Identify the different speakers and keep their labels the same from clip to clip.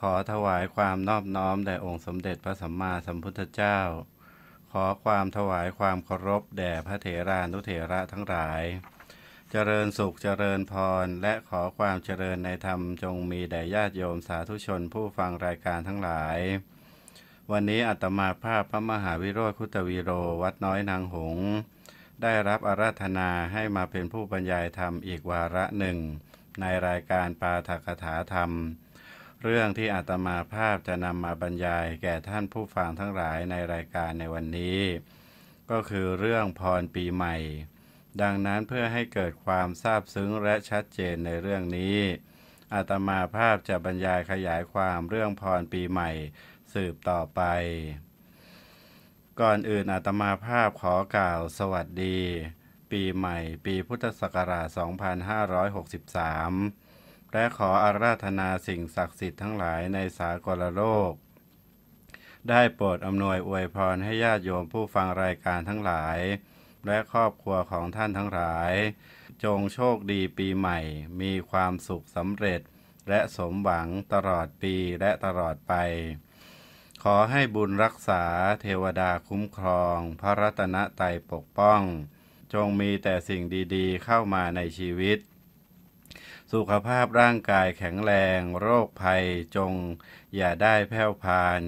Speaker 1: ขอถวายความนอบน้อมแด่องค์สมเด็จพระสัมมาสัมพุทธเจ้า ขอความถวายความเคารพแด่พระเถรานุเถระทั้งหลาย เจริญสุขเจริญพรและขอความเจริญในธรรมจงมี แด่ญาติโยมสาธุชนผู้ฟังรายการทั้งหลาย วันนี้อัตมาภาพพระมหาวิโรธคุตวีโรวัดน้อยนางหง ได้รับอาราธนาให้มาเป็นผู้บรรยายธรรมอีกวาระหนึ่งในรายการปาถกถาธรรมเรื่องที่อาตมาภาพจะนำมาบรรยายแก่ท่านผู้ฟังทั้งหลายในรายการในวันนี้ ก็คือเรื่องพรปีใหม่ ดังนั้นเพื่อให้เกิดความทราบซึ้งและชัดเจนในเรื่องนี้อาตมาภาพจะบรรยายขยายความเรื่องพรปีใหม่สืบต่อไป ก่อนอื่นอาตมาภาพขอกล่าวสวัสดี ปีใหม่ปีพุทธศักราช 2563และขออาราธนาสิ่งศักดิ์สิทธิ์ทั้งหลายในสากลโลก ได้โปรดอำนวยอวยพร ให้ญาติโยมผู้ฟังรายการทั้งหลาย และครอบครัวของท่านทั้งหลาย จงโชคดีปีใหม่ มีความสุขสำเร็จ และสมหวังตลอดปีและตลอดไป ขอให้บุญรักษาเทวดาคุ้มครอง พระรัตนตรัยปกป้อง จงมีแต่สิ่งดี ๆ เข้ามาในชีวิตสุขภาพร่างกายแข็งแรง โรคภัยจง อย่าได้แผ่วพาน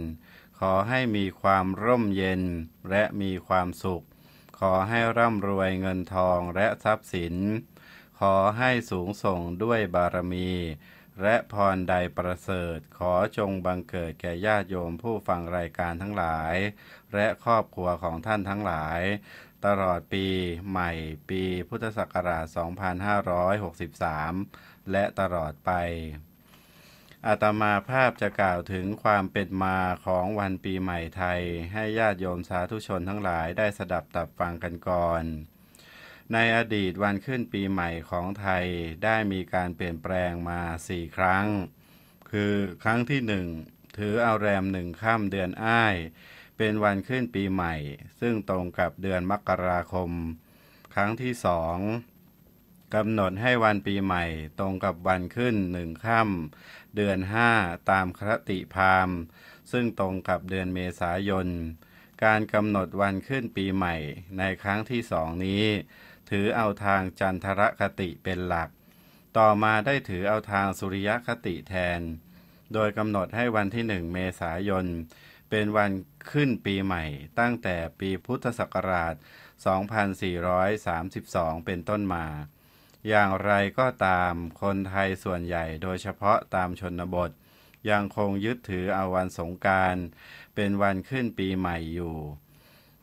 Speaker 1: ขอให้มีความร่มเย็นและมีความสุข ขอให้ร่ำรวยเงินทองและทรัพย์สิน ขอให้สูงส่งด้วยบารมีและพรใดประเสริฐขอจงบังเกิดแก่ญาติโยมผู้ฟังรายการทั้งหลาย และครอบครัวของท่านทั้งหลาย ตลอดปีใหม่ปีพุทธศักราช 2563 และตลอดไป อาตมาภาพจะกล่าวถึงความเป็นมาของวันปีใหม่ไทย ให้ญาติโยมสาธุชนทั้งหลายได้สดับตับฟังกันก่อนในอดีตวันขึ้นปีใหม่ของไทยได้มีการเปลี่ยนแปลงมาสี่ครั้ง คือครั้งที่หนึ่งถือเอาแรมหนึ่งข้ามเดือนอ้ายเป็นวันขึ้นปีใหม่ ซึ่งตรงกับเดือนมกราคม ครั้งที่สองกำหนดให้วันปีใหม่ตรงกับวันขึ้นหนึ่งค่ำเดือนห้าตามครติพามซึ่งตรงกับเดือนเมษายน การกำหนดวันขึ้นปีใหม่ในครั้งที่สองนี้ถือเอาทางจันทรคติเป็นหลัก ต่อมาได้ถือเอาทางสุริยคติแทน โดยกำหนดให้วันที่หนึ่งเมษายนเป็นวันขึ้นปีใหม่ ตั้งแต่ปีพุทธศักราช 2432 เป็นต้นมา อย่างไรก็ตามคนไทยส่วนใหญ่โดยเฉพาะตามชนบท ยังคงยึดถือเอาวันสงการเป็นวันขึ้นปีใหม่อยู่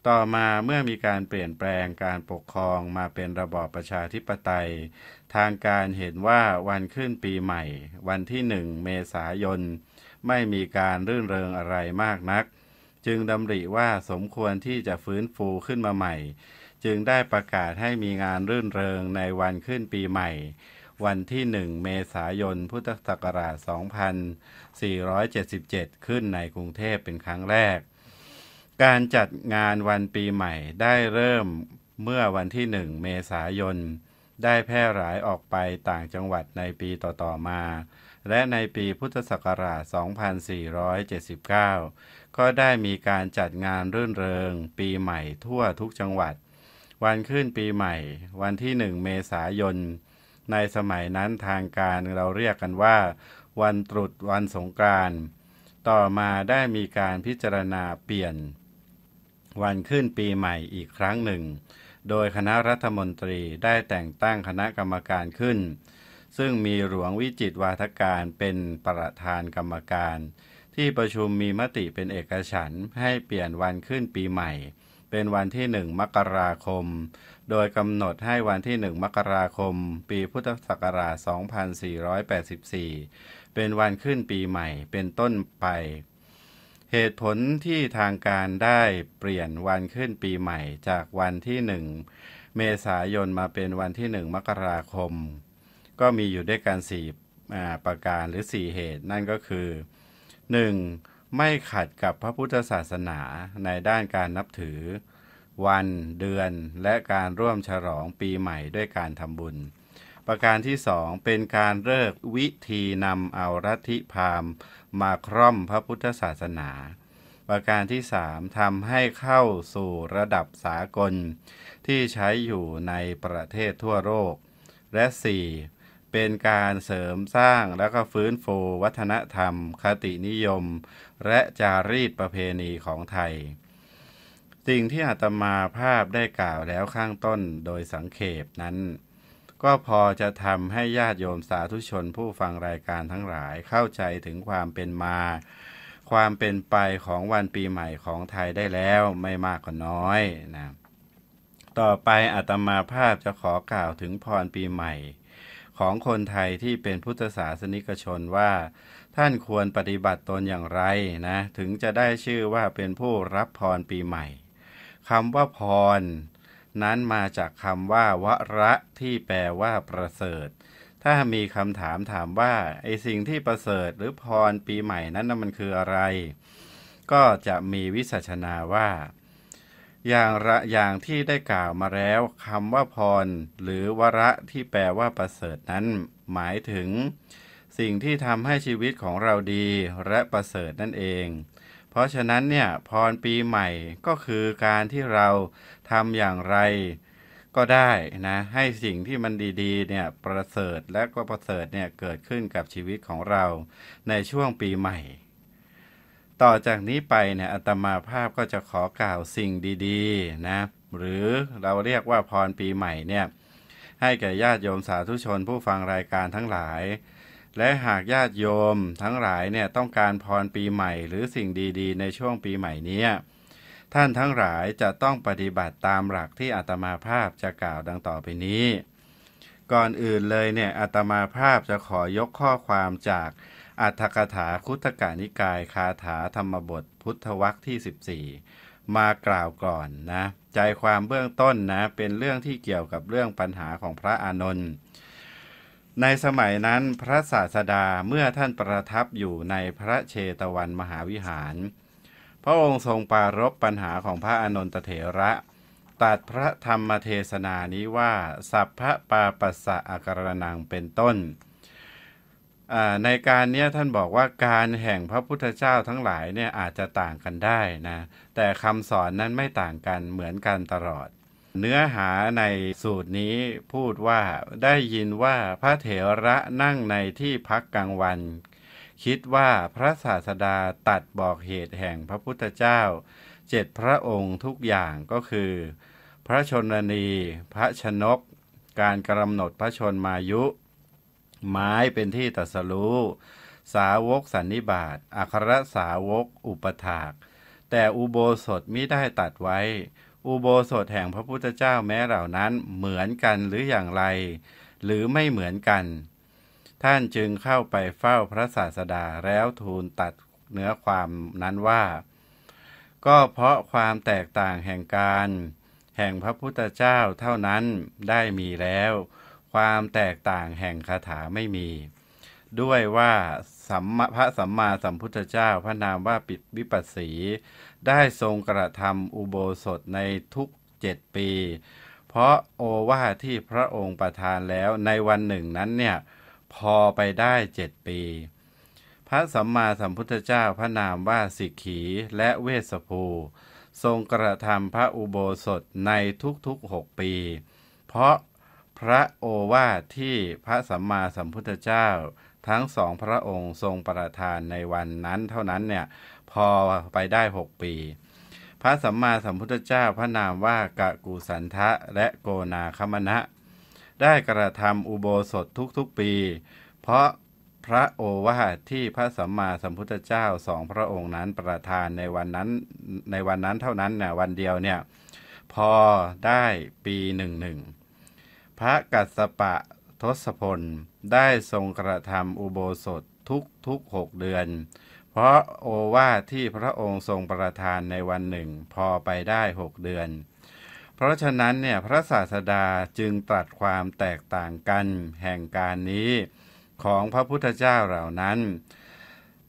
Speaker 1: ต่อมาเมื่อมีการเปลี่ยนแปลงการปกครองมาเป็นระบอบประชาธิปไตย ทางการเห็นว่าวันขึ้นปีใหม่ วันที่หนึ่งเมษายนไม่มีการรื่นเริงอะไรมากนัก จึงดำริว่าสมควรที่จะฟื้นฟูขึ้นมาใหม่ จึงได้ประกาศให้มีงานรื่นเริงในวันขึ้นปีใหม่ วันที่หนึ่งเมษายนพุทธศักราช2477ขึ้นในกรุงเทพเป็นครั้งแรกการจัดงานวันปีใหม่ได้เริ่มเมื่อวันที่หนึ่งเมษายน ได้แพร่หลายออกไปต่างจังหวัดในปีต่อๆมา และในปีพุทธศักราช 2479 ก็ได้มีการจัดงานรื่นเริง ปีใหม่ทั่วทุกจังหวัด วันขึ้นปีใหม่วันที่หนึ่งเมษายน ในสมัยนั้นทางการเราเรียกกันว่าวันตรุษวันสงกรานตต่อมาได้มีการพิจารณาเปลี่ยนวันขึ้นปีใหม่อีกครั้งหนึ่ง โดยคณะรัฐมนตรีได้แต่งตั้งคณะกรรมการขึ้น ซึ่งมีหลวงวิจิตวาทการเป็นประธานกรรมการ ที่ประชุมมีมติเป็นเอกฉันท์ให้เปลี่ยนวันขึ้นปีใหม่ เป็นวันที่หนึ่งมกราคม โดยกำหนดให้วันที่หนึ่งมกราคม ปีพุทธศักราช 2484 เป็นวันขึ้นปีใหม่ เป็นต้นไปเหตุผลที่ทางการได้เปลี่ยนวันขึ้นปีใหม่จากวันที่หนึ่งเมษายนมาเป็นวันที่หนึ่งมกราคม ก็มีอยู่ด้วยกันสี่ประการหรือสี่เหตุนั่นก็คือ 1. ไม่ขัดกับพระพุทธศาสนาในด้านการนับถือวันเดือนและการร่วมฉลองปีใหม่ด้วยการทำบุญ ประการที่สองเป็นการเลิกวิธีนำเอารัฐิพามมาคร่อมพระพุทธศาสนา ประการที่สามทำให้เข้าสู่ระดับสากล ที่ใช้อยู่ในประเทศทั่วโลกและสี่เป็นการเสริมสร้างและก็ฟื้นฟูวัฒนธรรม คตินิยม และจารีตประเพณีของไทย สิ่งที่อาตมาภาพได้กล่าวแล้วข้างต้นโดยสังเขปนั้นก็พอจะทำให้ญาติโยมสาธุชน ผู้ฟังรายการทั้งหลายเข้าใจถึงความเป็นมา ความเป็นไปของวันปีใหม่ของไทยได้แล้วไม่มากก็น้อยนะต่อไปอาตมาภาพจะขอกล่าวถึงพรปีใหม่ ของคนไทยที่เป็นพุทธศาสนิกชนว่า ท่านควรปฏิบัติตนอย่างไรนะถึงจะได้ชื่อว่าเป็นผู้รับพรปีใหม่คำว่าพรนั้นมาจากคำว่าวะระที่แปลว่าประเสริฐ ถ้ามีคำถามถามว่าไอสิ่งที่ประเสริฐหรือพรปีใหม่นั้นมันคืออะไร ก็จะมีวิสัชนาว่า อย่างระอย่างที่ได้กล่าวมาแล้วคำว่า พร หรือวะระที่แปลว่าประเสริฐนั้น หมายถึง สิ่งที่ทำให้ชีวิตของเราดี และประเสริฐนั่นเองเพราะฉะนั้นเนี่ยพรปีใหม่ก็คือการที่เราทำอย่างไรก็ได้นะให้สิ่งที่มันดีๆเนี่ยประเสริฐและก็ประเสริฐเนี่ยเกิดขึ้นกับชีวิตของเราในช่วงปีใหม่ ต่อจากนี้ไปเนี่ยอัตมาภาพก็จะขอกล่าวสิ่งดีๆนะหรือเราเรียกว่าพรปีใหม่เนี่ยให้แก่ญาติโยมสาธุชนผู้ฟังรายการทั้งหลายและหากญาติโยมทั้งหลายเนี่ยต้องการพรปีใหม่หรือสิ่งดีๆ ในช่วงปีใหม่นี้ท่านทั้งหลายจะต้องปฏิบัติตามหลักที่อาตมาภาพจะกล่าวดังต่อไปนี้ ก่อนอื่นเลยเนี่ยอาตมาภาพจะขอยกข้อความจากอัตถกถาคุตกานิกายคาถาธรรมบทพุทธวัรคที่ 14 มากล่าวก่อนนะใจความเบื้องต้นนะเป็นเรื่องที่เกี่ยวกับเรื่องปัญหาของพระอานนท์ในสมัยนั้นพระศาสดาเมื่อท่านประทับอยู่ในพระเชตวันมหาวิหาร พระองค์ทรงปารบปัญหาของพระอนนตเถระตัดพระธรรมเทศนานี้ว่าสัพพะปาปัสสะอาการนังเป็นต้นในการนี้ท่านบอกว่าการแห่งพระพุทธเจ้าทั้งหลายเนี่ยอาจจะต่างกันได้นะแต่คำสอนนั้นไม่ต่างกันเหมือนกันตลอดเนื้อหาในสูตรนี้พูดว่าได้ยินว่าพระเถระนั่งในที่พักกลางวัน คิดว่าพระศาสดาตัดบอกเหตุแห่งพระพุทธเจ้า เจ็ดพระองค์ทุกอย่างก็คือ พระชนนีพระชนก การกำหนดพระชนมายุ ไม้เป็นที่ตัสรู้ สาวกสันนิบาต อัครสาวกอุปถาก แต่อุโบสถมิได้ตัดไว้อุโบสถแห่งพระพุทธเจ้าแม้เหล่านั้นเหมือนกันหรืออย่างไรหรือไม่เหมือนกัน ท่านจึงเข้าไปเฝ้าพระศาสดาแล้วทูลตัดเนื้อความนั้นว่าก็เพราะความแตกต่างแห่งการ แห่งพระพุทธเจ้าเท่านั้นได้มีแล้วความแตกต่างแห่งคาถาไม่มี ด้วยว่าสัมพระสัมมาสัมพุทธเจ้าพระนามว่าปิดวิปัสสีได้ทรงกระทำอุโบสถในทุกเจ็ดปี เพราะโอวาทที่พระองค์ประทานแล้วในวันหนึ่งนั้นเนี่ยพอไปได้เจ็ดปี พระสัมมาสัมพุทธเจ้าพระนามว่าสิกขีและเวสภูทรงกระทำพระอุโบสถในทุกๆหกปี เพราะพระโอวาทที่พระสัมมาสัมพุทธเจ้าทั้งสองพระองค์ทรงประทานในวันนั้น เท่านั้นเนี่ยพอไปได้หกปี พระสัมมาสัมพุทธเจ้าพระนามว่ากะกูสันทะและโกนาคมณะได้กระทำอุโบสถทุกๆปี เพราะพระโอวาทที่พระสัมมาสัมพุทธเจ้าสองพระองค์นั้นประทานในวันนั้นในวันนั้น เท่านั้นน่วันเดียวเนี่ยพอได้ปีหนึ่งหนึ่งพระกัสสปะทศพลได้ทรงกระทำอุโบสถทุกทุกหกเดือนเพราะโอวาทที่พระองค์ทรงประทานในวันหนึ่ง พอไปได้หกเดือน เพราะฉะนั้นเนี่ยพระศาสดาจึงตรัสความแตกต่างกันแห่งการนี้ของพระพุทธเจ้าเหล่านั้น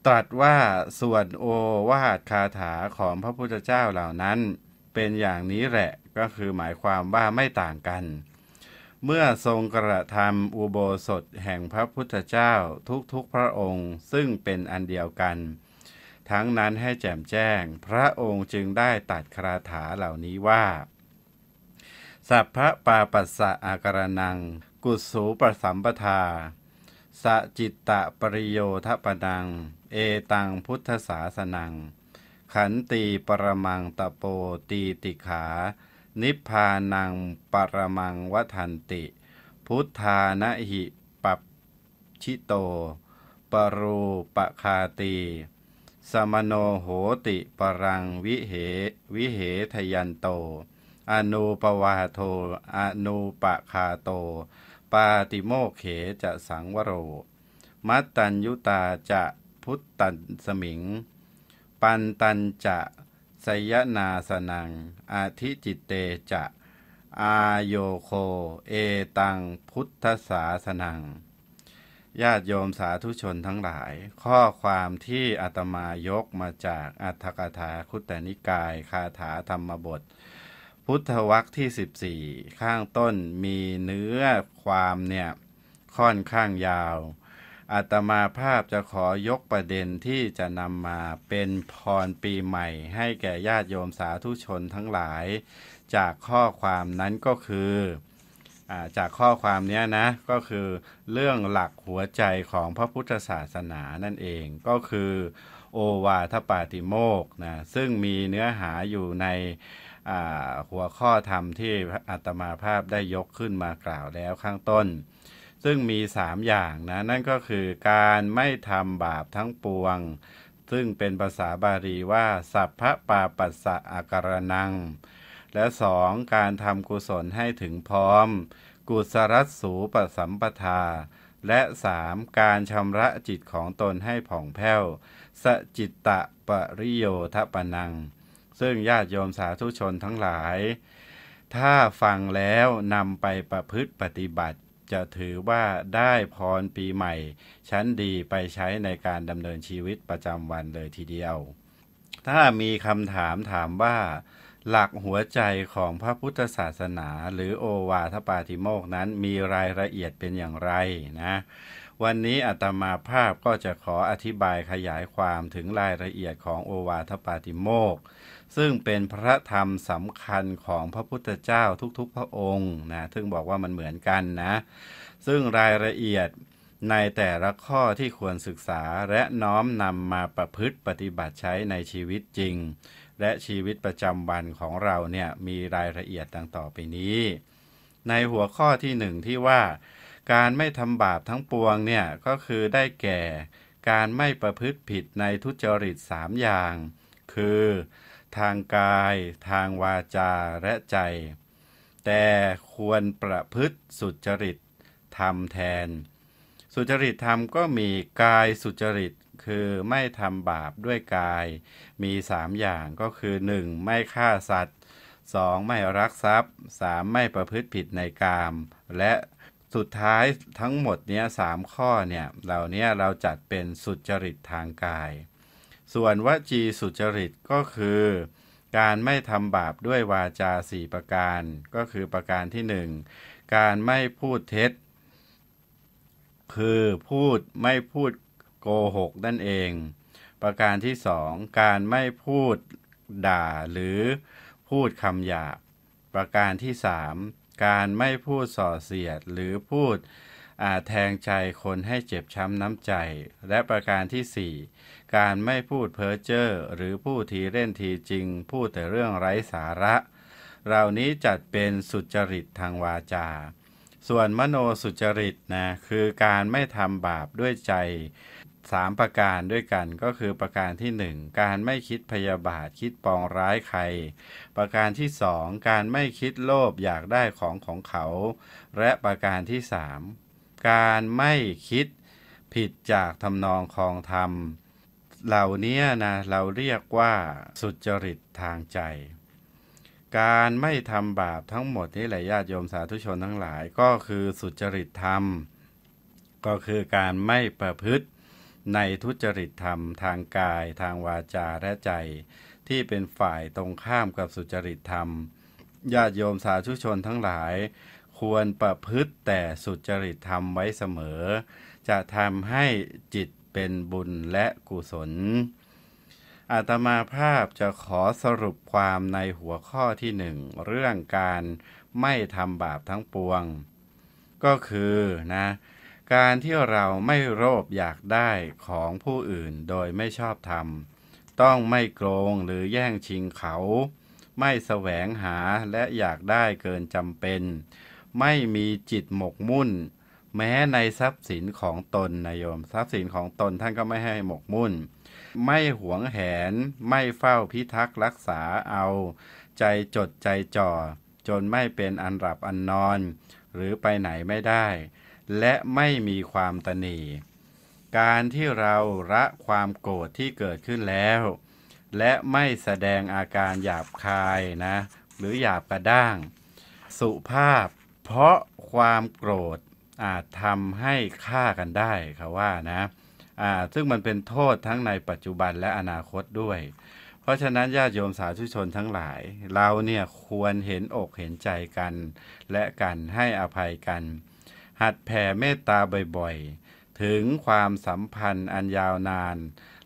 Speaker 1: ตรัสว่าส่วนโอวาทคาถาของพระพุทธเจ้าเหล่านั้นเป็นอย่างนี้แหละก็คือหมายความว่าไม่ต่างกันเมื่อทรงกระทำอุโบสถแห่งพระพุทธเจ้าทุกๆพระองค์ ซึ่งเป็นอันเดียวกัน ทั้งนั้นให้แจ่มแจ้งพระองค์จึงได้ตัดคาถาเหล่านี้ว่า สัพพะปาปัสสะอาการนัง กุสูปสัมปทา สจิตตะปริโยทปนัง เอตังพุทธศาสนัง ขันตีปรมังตะโปตีติขานิพพานังปรมังวทันติ พุทธานะหิปับชิโต ปรูปคาตีสมโนโหติปรังวิเห วิเหทยันโต อนุปวาโท อนุปคาโต ปาติโมเข จะสังวโร มัตตัญยุตาจะพุทธันสมิง ปันตัญจะสยนาสนัง อาทิจิตเตจะ อาโยโค เอตังพุทธศาสนังญาติโยมสาธุชนทั้งหลาย ข้อความที่อาตมายกมาจากอัตถกถาคุตตนิกาย คาถาธรรมบท พุทธวัคที่ 14 ข้างต้นมีเนื้อความเนี่ย ค่อนข้างยาวอาตมาภาพจะขอยกประเด็นที่จะนำมาเป็นพรปีใหม่ให้แก่ญาติโยมสาธุชนทั้งหลาย จากข้อความนั้นก็คือจากข้อความนี้นะก็คือเรื่องหลักหัวใจของพระพุทธศาสนานั่นเอง ก็คือโอวาทปาติโมกนะซึ่งมีเนื้อหาอยู่ในหัวข้อธรรมที่อาตมาภาพได้ยกขึ้นมากล่าวแล้วข้างต้นซึ่งมีสามอย่างนะนั่นก็คือการไม่ทำบาปทั้งปวง ซึ่งเป็นภาษาบาลีว่าสัพพะปาปัสสะอาการนัง และสอง การทำกุศลให้ถึงพร้อม กุศลสูปสัมปทา และสามการชำระจิตของตนให้ผ่องแผ้ว สจิตตะปริโยทะปนัง ซึ่งญาติโยมสาธุชนทั้งหลาย ถ้าฟังแล้วนำไปประพฤติปฏิบัติจะถือว่าได้พรปีใหม่ ชั้นดีไปใช้ในการดำเนินชีวิตประจำวันเลยทีเดียว ถ้ามีคำถามถามว่า หลักหัวใจของพระพุทธศาสนาหรือโอวาทปาติโมกนั้นมีรายละเอียดเป็นอย่างไรนะวันนี้อาตมาภาพก็จะขออธิบายขยายความถึงรายละเอียดของโอวาทปาติโมกซึ่งเป็นพระธรรมสำคัญของพระพุทธเจ้าทุกๆพระองค์นะซึ่งบอกว่ามันเหมือนกันนะ ซึ่งรายละเอียดในแต่ละข้อที่ควรศึกษาและน้อมนำมาประพฤติปฏิบัติใช้ในชีวิตจริง และชีวิตประจำวันของเราเนี่ยมีรายละเอียดดังต่อไปนี้ ในหัวข้อที่หนึ่งที่ว่า การไม่ทำบาปทั้งปวงเนี่ย ก็คือได้แก่การไม่ประพฤติผิดในทุจริตสามอย่าง คือทางกายทางวาจาและใจ แต่ควรประพฤติสุจริตธรรมแทน สุจริตธรรมก็มีกายสุจริตคือไม่ทำบาปด้วยกายมีสามอย่างก็คือ 1. ไม่ฆ่าสัตว์ 2. ไม่รักทรัพย์ 3. ไม่ประพฤติผิดในกามและสุดท้ายทั้งหมดเนี้ยสามข้อเนี่ยเหล่านี้เราจัดเป็นสุจริตทางกายส่วนวจีสุจริตก็คือการไม่ทำบาปด้วยวาจาสี่ประการก็คือประการที่หนึ่งการไม่พูดเท็จ คือพูดไม่พูดโกหกนั่นเอง ประการที่สองการไม่พูดด่าหรือพูดคำหยาบประการที่สามการไม่พูดส่อเสียดหรือพูดแทงใจคนให้เจ็บช้ำน้ำใจ และประการที่สี่การไม่พูดเพ้อเจ้อหรือพูดทีเล่นทีจริง พูดแต่เรื่องไร้สาระ เหล่านี้จัดเป็นสุจริตทางวาจา ส่วนมโนสุจริตนะคือการไม่ทำบาปด้วยใจสามประการด้วยกันก็คือประการที่หนึ่งการไม่คิดพยาบาทคิดปองร้ายใคร ประการที่สองการไม่คิดโลภอยากได้ของของเขา และประการที่สามการไม่คิดผิดจากทำนองคลองธรรมเหล่านี้นะเราเรียกว่าสุจริตทางใจ การไม่ทำบาปทั้งหมดนี่แหละญาติโยมสาธุชนทั้งหลายก็คือสุจริตธรรมก็คือการไม่ประพฤติในทุจริตธรรมทางกายทางวาจาและใจ ที่เป็นฝ่ายตรงข้ามกับสุจริตธรรมญาติโยมสาธุชนทั้งหลายควรประพฤติแต่สุจริตธรรมไว้เสมอจะทำให้จิตเป็นบุญและกุศลอาตมาภาพจะขอสรุปความในหัวข้อที่หนึ่ง เรื่องการไม่ทำบาปทั้งปวง ก็คือนะ การที่เราไม่โลภอยากได้ของผู้อื่นโดยไม่ชอบธรรม ต้องไม่โกงหรือแย่งชิงเขา ไม่แสวงหาและอยากได้เกินจำเป็น ไม่มีจิตหมกมุ่นแม้ในทรัพย์สินของตนนายโยม ทรัพย์สินของตนท่าน ก็ไม่ให้หมกมุ่น ไม่หวงแหนไม่เฝ้าพิทักษ์รักษาเอาใจจดใจจ่อ จนไม่เป็นอันหลับอันนอน หรือไปไหนไม่ได้ และไม่มีความตนี การที่เราละความโกรธที่เกิดขึ้นแล้ว และไม่แสดงอาการหยาบคายนะหรือหยาบกระด้าง สุภาพเพราะความโกรธอาจทำให้ฆ่ากันได้ค่ะว่านะซึ่งมันเป็นโทษทั้งในปัจจุบันและอนาคตด้วย เพราะฉะนั้นญาติโยมสาธุชนทั้งหลาย เราเนี่ยควรเห็นอกเห็นใจกันและกันให้อภัยกัน หัดแผ่เมตตาบ่อยๆ ถึงความสัมพันธ์อันยาวนาน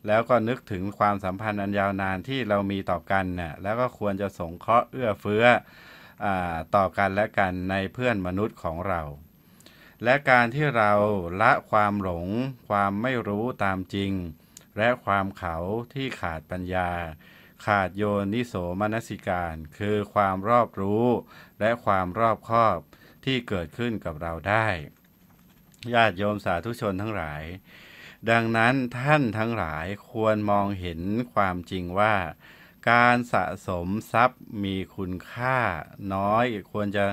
Speaker 1: แล้วก็นึกถึงความสัมพันธ์อันยาวนานที่เรามีต่อกันน่ะแล้วก็ควรจะสงเคราะห์เอื้อเฟื้ออต่อกันและกันในเพื่อนมนุษย์ของเราและการที่เราละความหลงความไม่รู้ตามจริง และความเขาที่ขาดปัญญา ขาดโยนิโสมนสิการ คือความรอบรู้และความรอบคอบที่เกิดขึ้นกับเราได้ญาติโยมสาธุชนทั้งหลาย ดังนั้นท่านทั้งหลายควรมองเห็นความจริงว่า การสะสมทรัพย์มีคุณค่าน้อยควรจะ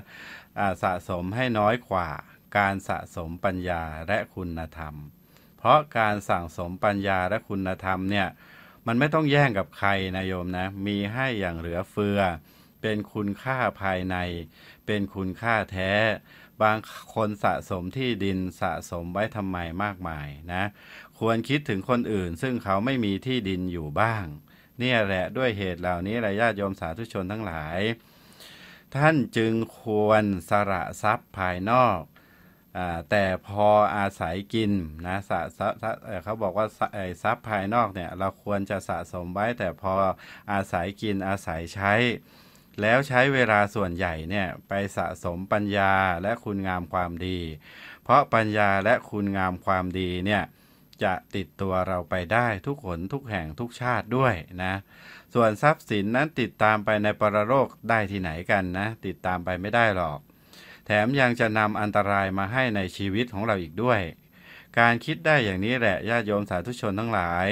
Speaker 1: ะสะสมให้น้อยกว่าการสะสมปัญญาและคุณธรรม เพราะการสั่งสมปัญญาและคุณธรรมเนี่ยมันไม่ต้องแย่งกับใครนะโยมนะ มีให้อย่างเหลือเฟือ เป็นคุณค่าภายใน เป็นคุณค่าแท้ บางคนสะสมที่ดินสะสมไว้ทำไมมากมายนะ ควรคิดถึงคนอื่นซึ่งเขาไม่มีที่ดินอยู่บ้าง เนี่ยแหละ ด้วยเหตุเหล่านี้ระญาติโยมสาธุชนทั้งหลาย ท่านจึงควรสระทรัพย์ภายนอกแต่พออาศัยกินนะสะสะเขาบอกว่าทรัพย์ภายนอกเนี่ย เราควรจะสะสมไว้แต่พออาศัยกินอาศัยใช้ แล้วใช้เวลาส่วนใหญ่เนี่ยไปสะสมปัญญาและคุณงามความดี เพราะปัญญาและคุณงามความดีเนี่ยจะติดตัวเราไปได้ทุกหนทุกแห่งทุกชาติด้วยนะส่วนทรัพย์สินนั้นติดตามไปในปรโลกได้ที่ไหนกันนะติดตามไปไม่ได้หรอกแถมยังจะนำอันตรายมาให้ในชีวิตของเราอีกด้วย การคิดได้อย่างนี้แหละญาติโยมสาธุชนทั้งหลาย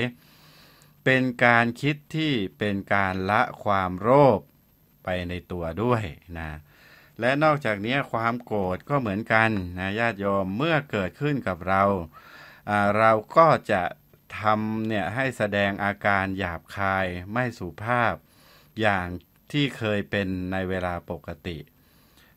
Speaker 1: เป็นการคิดที่เป็นการละความโลภไปในตัวด้วยนะ และนอกจากนี้ความโกรธก็เหมือนกันนะญาติโยมเมื่อเกิดขึ้นกับเรา เราก็จะทำเนี่ยให้แสดงอาการหยาบคายไม่สุภาพอย่างที่เคยเป็นในเวลาปกติ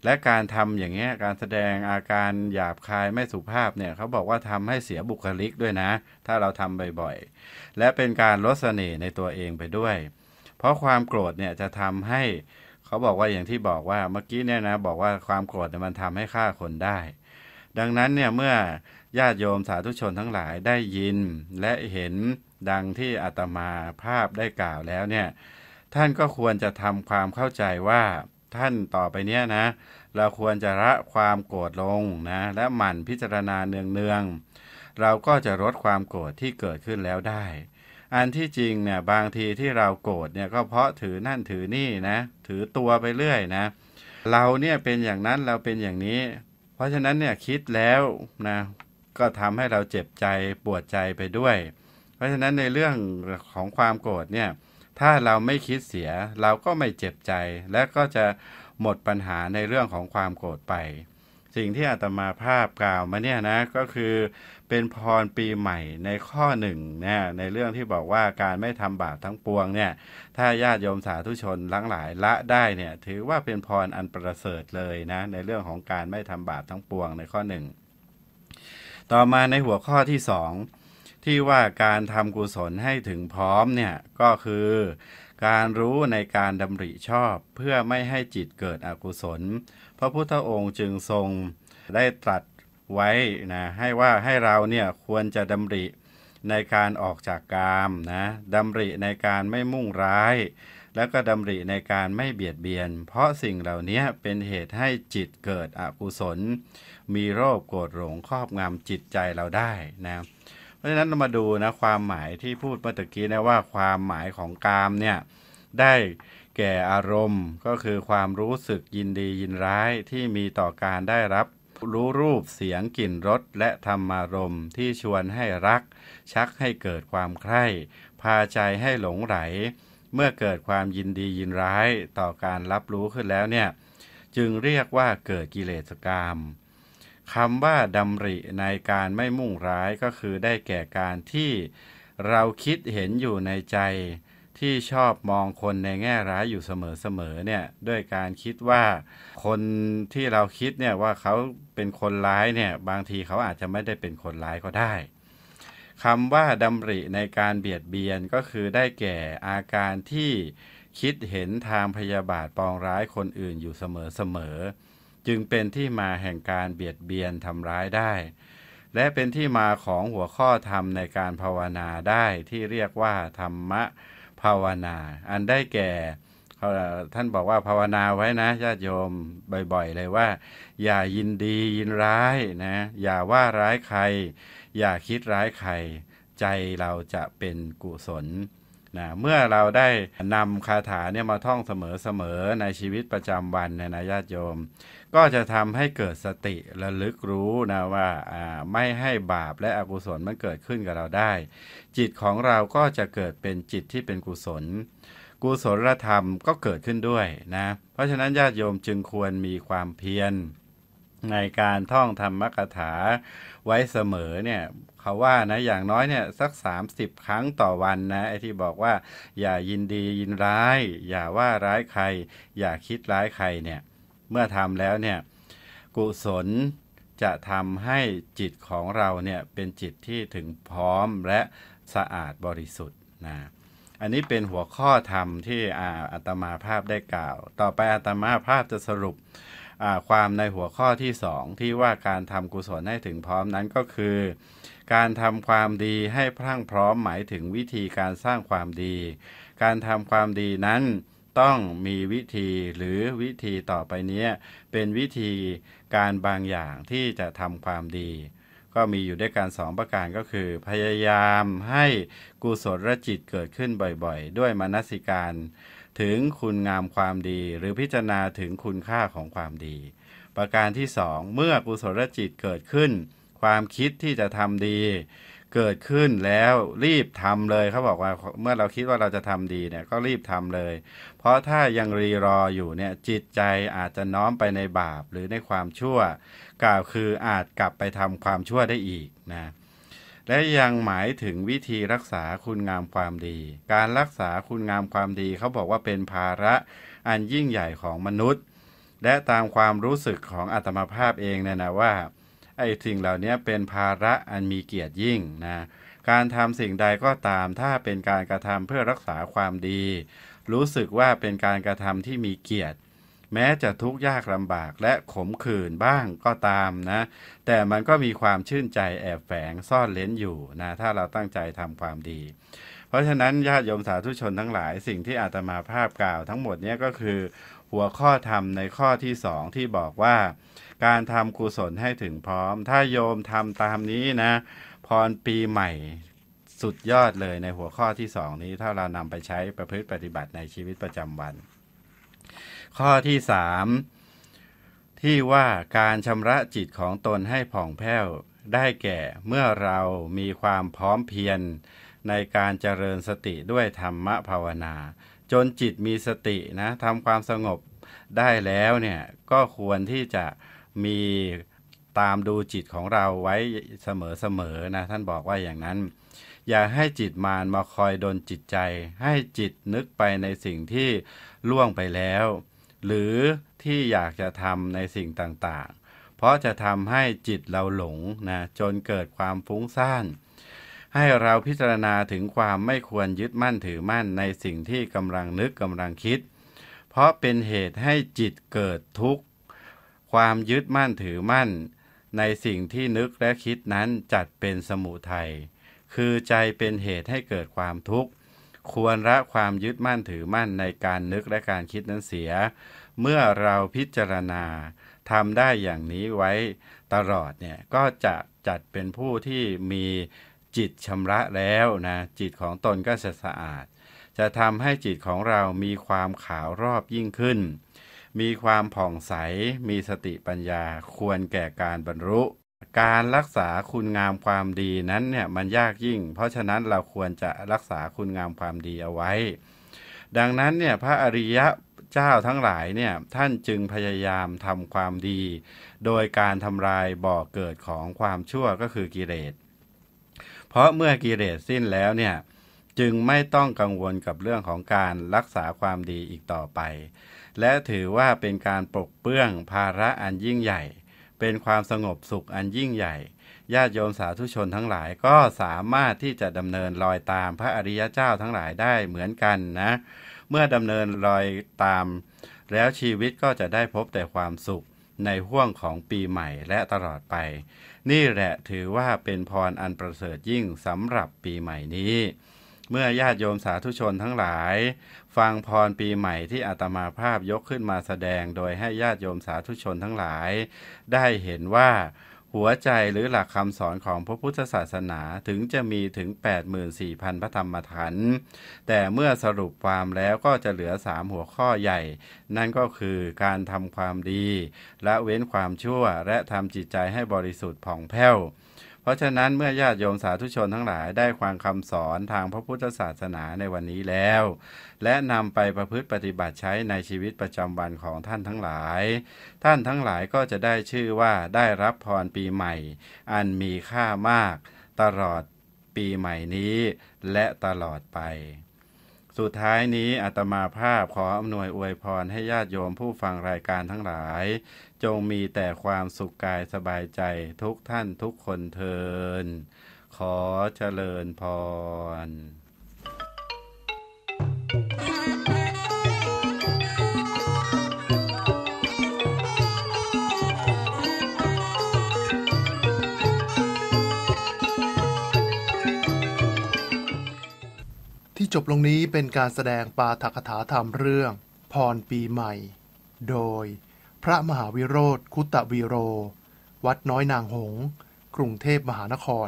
Speaker 1: และการทำอย่างเงี้ยการแสดงอาการหยาบคายไม่สุภาพเนี่ยเขาบอกว่าทำให้เสียบุคลิกด้วยนะ ถ้าเราทำบ่อยๆและเป็นการลดเสน่ห์ในตัวเองไปด้วย เพราะความโกรธเนี่ยจะทำให้เขาบอกว่าอย่างที่บอกว่าเมื่อกี้เนี่ยนะบอกว่าความโกรธมันทำให้ฆ่าคนได้ ดังนั้นเนี่ยเมื่อญาติโยมสาธุชนทั้งหลายได้ยินและเห็นดังที่อาตมาภาพได้กล่าวแล้วเนี่ยท่านก็ควรจะทำความเข้าใจว่าท่านต่อไปเนี้ยนะเราควรจะละความโกรธลงนะและหมั่นพิจารณาเนืองๆเราก็จะลดความโกรธที่เกิดขึ้นแล้วได้ อันที่จริงเนี่ยบางทีที่เราโกรธเนี่ยก็เพราะถือนั่นถือนี่นะถือตัวไปเรื่อยนะเราเนี่ยเป็นอย่างนั้นเราเป็นอย่างนี้ เพราะฉะนั้นเนี่ยคิดแล้วนะก็ทำให้เราเจ็บใจปวดใจไปด้วย เพราะฉะนั้นในเรื่องของความโกรธเนี่ยถ้าเราไม่คิดเสียเราก็ไม่เจ็บใจและก็จะหมดปัญหาในเรื่องของความโกรธไป สิ่งที่อาตมาภาพกล่าวมาเนี่ยนะก็คือเป็นพรปีใหม่ในข้อหนึ่งนะในเรื่องที่บอกว่าการไม่ทำบาปทั้งปวงเนี่ยถ้าญาติโยมสาธุชนลังหลายละได้เนี่ยถือว่าเป็นพรอันประเสริฐเลยนะ ในเรื่องของการไม่ทำบาปทั้งปวงในข้อหนึ่งต่อมาในหัวข้อที่สองที่ว่าการทำกุศลให้ถึงพร้อมเนี่ยก็คือการรู้ในการดำริชอบเพื่อไม่ให้จิตเกิดอกุศลพระพุทธองค์จึงทรงได้ตรัสไว้นะให้ว่าให้เราเนี่ยควรจะดำริในการออกจากกามนะดำริในการไม่มุ่งร้าย แล้วก็ดำริในการไม่เบียดเบียน เพราะสิ่งเหล่านี้เป็นเหตุให้จิตเกิดอกุศล มีโรคโกรธหลงครอบงำจิตใจเราได้นะราะฉะนั้นเรามาดูนะความหมายที่พูดเมื่อกี้นะว่าความหมายของกามเนี่ยได้แก่อารมณ์ก็คือความรู้สึกยินดียินร้ายที่มีต่อการได้รับ รู้รูปเสียงกลิ่นรส และธรรมารมณ์ ที่ชวนให้รักชักให้เกิดความใคร่พาใจให้หลงไหลเมื่อเกิดความยินดียินร้าย ต่อการรับรู้ขึ้นแล้วเนี่ยจึงเรียกว่าเกิดกิเลสกรรมคำว่าดำริในการไม่มุ่งร้ายก็คือได้แก่การที่เราคิดเห็นอยู่ในใจที่ชอบมองคนในแง่ร้ายอยู่เสมอๆเนี่ยด้วยการคิดว่าคนที่เราคิดเนี่ยว่าเขาเป็นคนร้ายเนี่ยบางทีเขาอาจจะไม่ได้เป็นคนร้ายก็ได้ คำว่าดำริในการเบียดเบียนก็คือได้แก่อาการที่คิดเห็นทางพยาบาทปองร้ายคนอื่นอยู่เสมอๆจึงเป็นที่มาแห่งการเบียดเบียนทำร้ายได้ และเป็นที่มาของหัวข้อธรรมในการภาวนาได้ที่เรียกว่าธรรมะภาวนา อันได้แก่ ท่านบอกว่าภาวนาไว้นะญาติโยมบ่อยๆเลยว่า อย่ายินดียินร้ายนะอย่าว่าร้ายใคร อย่าคิดร้ายใครใจเราจะเป็นกุศลนะเมื่อเราได้นำคาถาเนี่ยมาท่องเสมอๆในชีวิตประจำวันเนี่ยนะญาติโยม ก็จะทำให้เกิดสติระลึกรู้นะว่าไม่ให้บาปและอกุศลมันเกิดขึ้นกับเราได้ จิตของเราก็จะเกิดเป็นจิตที่เป็นกุศล กุศลธรรมก็เกิดขึ้นด้วยนะเพราะฉะนั้นญาติโยมจึงควรมีความเพียรในการท่องธรรมกถาไว้เสมอเนี่ยเขาว่านะอย่างน้อยเนี่ยสัก 30 ครั้งต่อวันนะไอ้ที่บอกว่า อย่ายินดียินร้าย อย่าว่าร้ายใคร อย่าคิดร้ายใครเนี่ยเมื่อทำแล้วเนี่ยกุศลจะทำให้จิตของเราเนี่ยเป็นจิตที่ถึงพร้อมและสะอาดบริสุทธิ์นะอันนี้เป็นหัวข้อธรรมที่อาอาตมาภาพได้กล่าว ต่อไปอาตมาภาพจะสรุปความในหัวข้อที่สองที่ว่าการทำกุศลให้ถึงพร้อมนั้นก็คือการทำความดีให้พรั่งพร้อมหมายถึงวิธีการสร้างความดี การทำความดีนั้นต้องมีวิธีหรือวิธีต่อไปนี้ เป็นวิธีการบางอย่างที่จะทำความดี ก็มีอยู่ด้วยการสองประการก็คือ พยายามให้กุศลจิตเกิดขึ้นบ่อยๆ ด้วยมนสิการถึงคุณงามความดีหรือพิจารณาถึงคุณค่าของความดี ประการที่สองเมื่อกุศลจิตเกิดขึ้นความคิดที่จะทำดีเกิดขึ้นแล้วรีบทำเลยเขาบอกว่าเมื่อเราคิดว่าเราจะทำดีเนี่ยก็รีบทำเลย เพราะถ้ายังรีรออยู่เนี่ยจิตใจอาจจะน้อมไปในบาปหรือในความชั่ว กล่าวคืออาจกลับไปทำความชั่วได้อีกนะและยังหมายถึงวิธีรักษาคุณงามความดี การรักษาคุณงามความดีเขาบอกว่าเป็นภาระอันยิ่งใหญ่ของมนุษย์ และตามความรู้สึกของอัตมาภาพเองเนี่ยนะว่าไอ้สิ่งเหล่านี้เป็นภาระอันมีเกียรติยิ่งนะ การทำสิ่งใดก็ตาม ถ้าเป็นการกระทำเพื่อรักษาความดี รู้สึกว่าเป็นการกระทำที่มีเกียรติ แม้จะทุกข์ยากลำบากและขมขื่นบ้างก็ตามนะ แต่มันก็มีความชื่นใจแอบแฝงซ่อนเล้นอยู่นะถ้าเราตั้งใจทำความดี เพราะฉะนั้นญาติโยมสาธุชนทั้งหลายสิ่งที่อาตมาภาพกล่าว ทั้งหมดนี้ก็คือหัวข้อธรรมในข้อที่สองที่บอกว่าการทำกุศลให้ถึงพร้อม ถ้าโยมทำตามนี้นะพรปีใหม่สุดยอดเลยในหัวข้อที่สองนี้ ถ้าเรานำไปใช้ประพฤติปฏิบัติในชีวิตประจำวัน ข้อที่สามที่ว่าการชำระจิตของตนให้ผ่องแผ้วได้แก่เมื่อเรามีความพร้อมเพียรในการเจริญสติด้วยธรรมภาวนาจนจิตมีสตินะทำความสงบได้แล้วเนี่ยก็ควรที่จะมีตามดูจิตของเราไว้เสมอๆนะท่านบอกว่าอย่างนั้น อย่าให้จิตมารมาคอยดนจิตใจให้จิตนึกไปในสิ่งที่ล่วงไปแล้ว หรือที่อยากจะทำในสิ่งต่างๆ เพราะจะทำให้จิตเราหลงนะจนเกิดความฟุ้งซ่านให้เราพิจารณาถึงความไม่ควรยึดมั่นถือมั่นในสิ่งที่กำลังนึกกำลังคิด เพราะเป็นเหตุให้จิตเกิดทุกข์ ความยึดมั่นถือมั่น ในสิ่งที่นึกและคิดนั้นจัดเป็นสมุทัย คือใจเป็นเหตุให้เกิดความทุกข์ ควรละความยึดมั่นถือมั่นในการนึกและการคิดนั้นเสีย เมื่อเราพิจารณาทำได้อย่างนี้ไว้ ตลอดเนี่ยก็จะจัดเป็นผู้ที่มีจิตชำระแล้วนะจิตของตนก็จะสะอาด จะทำให้จิตของเรามีความขาวรอบยิ่งขึ้น มีความผ่องใส มีสติปัญญาควรแก่การบรรลุการรักษาคุณงามความดีนั้นเนี่ยมันยากยิ่ง เพราะฉะนั้นเราควรจะรักษาคุณงามความดีเอาไว้ ดังนั้นเนี่ยพระอริยะเจ้าทั้งหลายเนี่ยท่านจึงพยายามทำความดี โดยการทำลายบ่อเกิดของความชั่วก็คือกิเลสเพราะเมื่อกิเลสสิ้นแล้วเนี่ยจึงไม่ต้องกังวลกับเรื่องของการรักษาความดีอีกต่อไป และถือว่าเป็นการปกเปื้องภาระอันยิ่งใหญ่ เป็นความสงบสุขอันยิ่งใหญ่ญาติโยมสาธุชนทั้งหลายก็สามารถที่จะดำเนินรอยตามพระอริยเจ้าทั้งหลายได้เหมือนกันนะ เมื่อดำเนินรอยตาม แล้วชีวิตก็จะได้พบแต่ความสุขในห่วงของปีใหม่และตลอดไปนี่แหละถือว่าเป็นพรอันประเสริฐยิ่งสำหรับปีใหม่นี้ เมื่อญาติโยมสาธุชนทั้งหลาย ฟังพรปีใหม่ที่อาตมาภาพยกขึ้นมาแสดงโดยให้ญาติโยมสาธุชนทั้งหลายได้เห็นว่าหัวใจหรือหลักคำสอนของพระพุทธศาสนาถึงจะมีถึง84,000พันพระธรรมทัน แต่เมื่อสรุปความแล้วก็จะเหลือ 3 หัวข้อใหญ่ นั่นก็คือการทำความดีละเว้นความชั่วและทำจิตใจให้บริสุทธิ์ผ่องแผ้วราะฉะนั้นเมื่อญาติโยมสาธุชนทั้งหลายได้ความคำสอนทางพระพุทธศาสนาในวันนี้แล้ว และนำไปประพฤติปฏิบัติใช้ในชีวิตประจำวันของท่านทั้งหลาย ท่านทั้งหลายก็จะได้ชื่อว่าได้รับพรปีใหม่ อันมีค่ามาก ตลอดปีใหม่นี้ และตลอดไป สุดท้ายนี้อาตมาภาพขออำนวยอวยพรให้ญาติโยมผู้ฟังรายการทั้งหลายจงมีแต่ความสุขกายสบายใจทุกท่านทุกคนเทินขอเจริญพร ที่จบลงนี้เป็นการแสดงปาฐกถาธรรมเรื่อง พรปีใหม่ โดยพระมหาวิโรธคุตะวีโร วัดน้อยนางหงกรุงเทพมหานคร